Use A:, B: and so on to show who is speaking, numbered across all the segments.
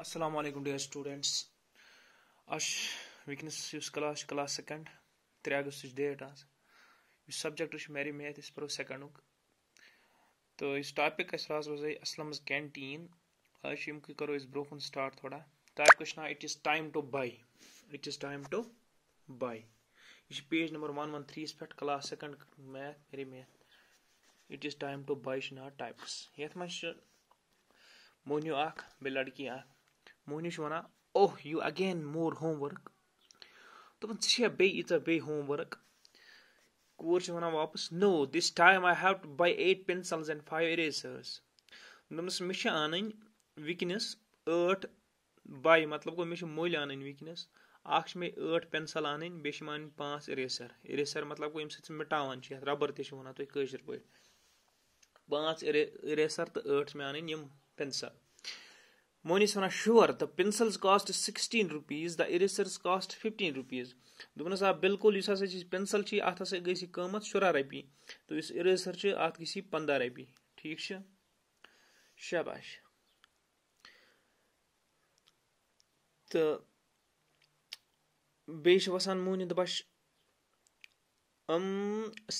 A: Aslam dear students अस वस class class second त्रे अगस्त डेट आज सब्जेक्ट मेरी मैथ अस पो सेकंड तो इस टॉपिक राज रोज असलम कैंटीन आज करो ब्रो कुन स्टार्ट थोड़ा टॉपिक तो ना it is time to buy it is time to buy यह page number one one three तो पे क्लास सेकंड मैथ मेरी math it is time to buy ना टाइप्स ये मे मोनियो अ लड़की अ موہنِو چھُ وَنان اوٚہ یوٗ اَگین مور ہوم ؤرٕک دوٚپُن ژٕ چھےٚ بیٚیہِ ییٖژاہ بیٚیہِ ہوم ؤرٕک کوٗر چھِ وَنان واپَس نو this time I have to buy eight pencils and five erasers دوٚپمَس مےٚ چھِ اَنٕنۍ وٕنکیٚنَس ٲٹھ باے مطلب گوٚو مےٚ چھِ مٔلۍ اَنٕنۍ وٕنکیٚنَس اَکھ چھِ مےٚ ٲٹھ پٮ۪نسَل اَنٕنۍ بیٚیہِ چھِ مےٚ اَنٕنۍ پانٛژھ اِریسَر اِریسَر مطلب گوٚو ییٚمہِ سۭتۍ سُہ مِٹاوان چھِ یَتھ رَبَر تہِ چھِ وَنان تُہۍ کٲشِر پٲٹھۍ پانٛژھ اِریسَر تہٕ ٲٹھ چھِ مےٚ اَنٕنۍ یِم پٮ۪نسَل مونس ونان شور the pencils cost sixteen rupees the erasers cost fifteen rupees دوٚپُن ہسا بِلکُل یُس ہسا چھِ پٮ۪نسَل چھِ اَتھ ہسا گژھِ یہِ قۭمَتھ شُراہ رۄپیہِ تہٕ یُس اِریسَر چھِ اَتھ گژھِ یہِ پنٛداہ رۄپیہِ ٹھیٖک چھِ شاباش تہٕ بیٚیہِ چھِ وَسان مونہِ دَپان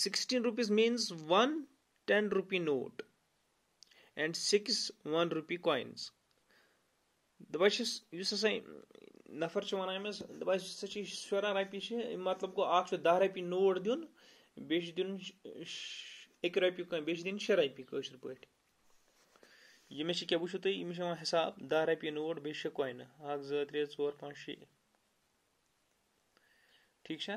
A: sixteen rupees means one ten rupee note and six one rupee coins دَپان چھِس یُس ہَسا نَفر چھُ وَنان أمِس دَپان یُس ہَسا چھِ شُراہ رۄپیہِ چھِ مطلب گوٚو اَکھ چھُ دَہ رۄپیہِ نوٹ دیُن بیٚیہِ چھُ دیُن اَکہِ رۄپیہِ کٲم بیٚیہِ چھِ دِنۍ شےٚ رۄپیہِ کٲشِر پٲٹھۍ ییٚمِس چھِ کیٛاہ وٕچھِو تُہۍ ییٚمِس چھِ یِوان حِساب دَہ رۄپیہِ نوٹ بیٚیہِ شےٚ کۄینہٕ اَکھ زٕ ترٛےٚ ژور پانٛژھ شےٚ ٹھیٖک چھا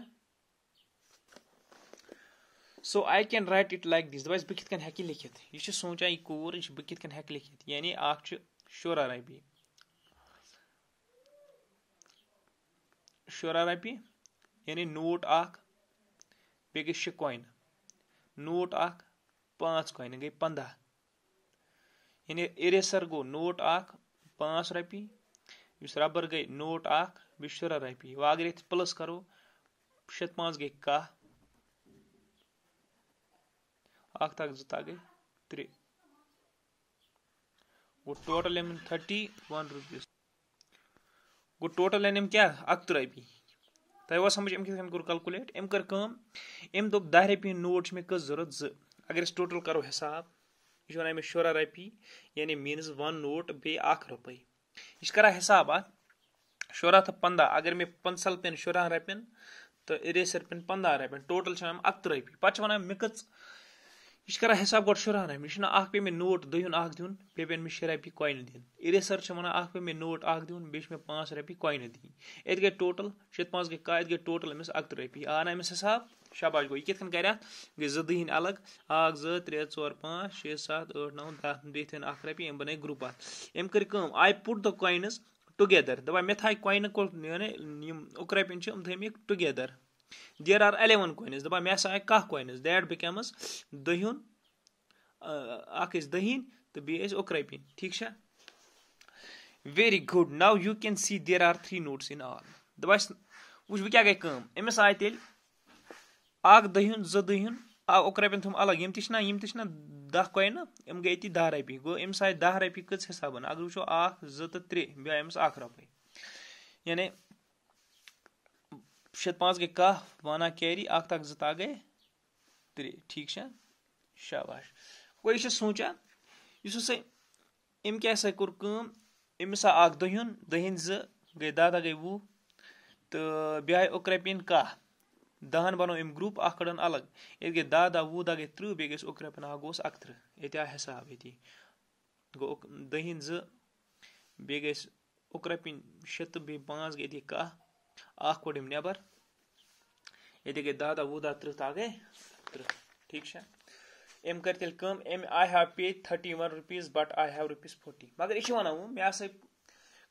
A: so I can write it like this دَپان بہٕ کِتھ کٔنۍ یہِ لیکھِتھ یہِ چھِ سونٛچان یہِ کوٗر یہِ چھِ بہٕ کِتھ کٔنۍ ہٮ۪کہٕ لیکھِتھ یعنی اَکھ چھُ شُراہ رۄپیہِ شُراہ رۄپیہِ یعنی نوٹ اَکھ بیٚیہِ گٔے شےٚ کۄینہٕ نوٹ اَکھ پانٛژھ کۄینہٕ گٔے پنٛداہ یعنی اِریسَر گوٚو نوٹ اَکھ پانٛژھ رۄپیہِ یُس رَبَر گٔے نوٹ اَکھ بیٚیہِ شُراہ رۄپیہِ وۄنۍ اگر ییٚتہِ پٕلَس کَرو شےٚ تہٕ پانٛژھ گٔے کاہ اَکھ تاکھ زٕ تاکھ گٔے ترٛےٚ گوٚو ٹوٹَل یِمَن تھٔٹی وَن رُپیٖز गो टोटल एन क्या अक तह रपि तुम समझ अम कोर कलकुलेट अम कर दोप दह रपि नोट मे कस जरूरत ज अगर टोटल करो हिसाब यह वन मे शुरा रपि यानी मीनस वन नोट बे रुपये यह कर हिसाब अ शुरा तो पंद्रह अगर मे पंसल पेन शुरा रपन तो इरेसर पेन पंद्रह रपन टोटल अम अक रपि पे वन मे कच یہِ چھِ کران حِساب گۄڈٕ شُراہن رۄپیَن یہِ چھُنہٕ اکھ پیٚیہِ مےٚ نوٹ دٔیُن اکھ دیُن بیٚیہِ پیٚیَن مےٚ شےٚ رۄپیہِ کۄینہٕ دِنۍ اِریسَر چھِ وَنان اکھ پیٚیہِ مےٚ نوٹ اکھ دیُن بیٚیہِ چھِ مےٚ پانٛژھ رۄپیہِ کۄینہٕ دِنۍ ییٚتہِ گٔے ٹوٹل شیٚتہِ پانٛژھ گٔے کاہ ییٚتہِ گٔے ٹوٹل أمِس اَکتٕرٛہ رۄپیہِ آو نہ أمِس حِساب شاباش گوٚو یہِ کِتھ کٔنۍ کَرِ اَتھ گٔے زٕ دٔہِنۍ الگ اکھ زٕ ترٛےٚ ژور پانٛژھ شےٚ سَتھ ٲٹھ نو دہ بیٚیہِ تھٲیِن اکھ رۄپیہِ أمۍ بَنٲے گرُپ اکھ أمۍ کٔر کٲم I put the coins together دَپان مےٚ تھایہِ کۄینہٕ یعنی یِم اُکرَپیَن چھِ یِم تھٲیمِکھ together there are eleven coins دَپان مےٚ ہسا آے کاہ کوینٕز دیٹ بِکیمٕز دٔہِیُن اَکھ ٲسۍ دٔہِنۍ تہٕ بیٚیہِ ٲسۍ اُکرَے پیٖن ٹھیٖک چھا very good now you can see there are three notes in all دَپان وٕچھ وۄنۍ کیٛاہ گٔے کٲم أمِس آے تیٚلہِ اَکھ دٔہِیُن زٕ دٔہِیُن آو اُکرَپٮ۪ن تھوٚم الگ یِم تہِ چھِنا یِم تہِ چھِنا دَہ کوینہٕ یِم گٔے أتی دَہ رۄپیہِ گوٚو أمِس آے دَہ رۄپیہِ کٔژ حِسابَن اگر وٕچھو اَکھ زٕ تہٕ ترٛےٚ بیٚیہِ آے أمِس اَکھ رۄپیہِ یعنی شیٚتھ پانٛژھ گٔے کاہ وانا کیری اکھ تاکھ زٕ تاکھ گٔے ترٛےٚ ٹھیٖک چھا شاباش گوٚو یہِ چھِ سونٛچان یُس ہسا أمۍ کیٛاہ سا کوٚر کٲم أمِس آو اکھ دٔہیُن دٔہِنۍ زٕ گٔے دہ دہ گٔے وُہ تہٕ بیٚیہِ آے اُکرپیٖن کاہ دَہن بَنو أمۍ گرُپ اکھ کڑن الگ ییٚتہِ گٔے دہ دہ وُہ دہ گٔے تٕرٛہ بیٚیہِ گٔژھ اُکرپیٖن اکھ گوٚوُس اکہٕ تٕرٛہ ییٚتہِ آو حِساب ییٚتی گوٚو دٔہِنۍ زٕ بیٚیہِ گٔژھ اُکرپیٖن شےٚ تہٕ بیٚیہِ پانٛژھ گٔے ییٚتی کاہ اکھ کوٚڑ أمۍ نٮ۪بر गई दह वुदा त्रुत आ गए त्रुत ठीक छ एम कर तेल कम एम I have pay thirty one rupees but I have rupees forty मगर यह वन वो मे हसा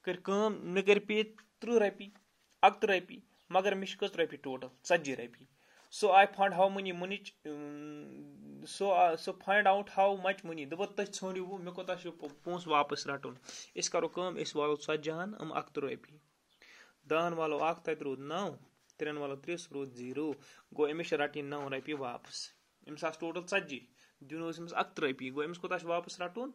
A: कर कम मे कर पे तृह रपी अकत रपी मगर मे कत रपी टोटल ژतजि rupee so I find how money मनीच so so find out how much money दपो तुम मे कोता पोस वापस रटन अस करो कम अस वालो ژतजि हन अम अकत दान वालो अक तत रूद नौ ترٛٮ۪ن والو ترٛےٚ سُہ روٗد زیٖرو گوٚو أمِس چھِ رَٹٕنۍ نَو رۄپیہِ واپَس أمِس آسہٕ ٹوٹل ژَتجی دیُن اوس أمِس اَکترٕہ رۄپیہِ گوٚو أمِس کوٗتاہ چھُ واپَس رَٹُن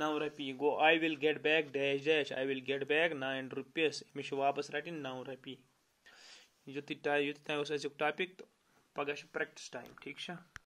A: نَو رۄپیہِ گوٚو I will get back dash dash I will get back nine rupees أمِس چھِ واپَس رَٹٕنۍ نَو رۄپیہِ یُتُے ٹاے یوٚتُے تام اوس أزیُک ٹاپِک تہٕ پَگاہ چھُ پرٛٮ۪کٹِس ٹایم ٹھیٖک چھا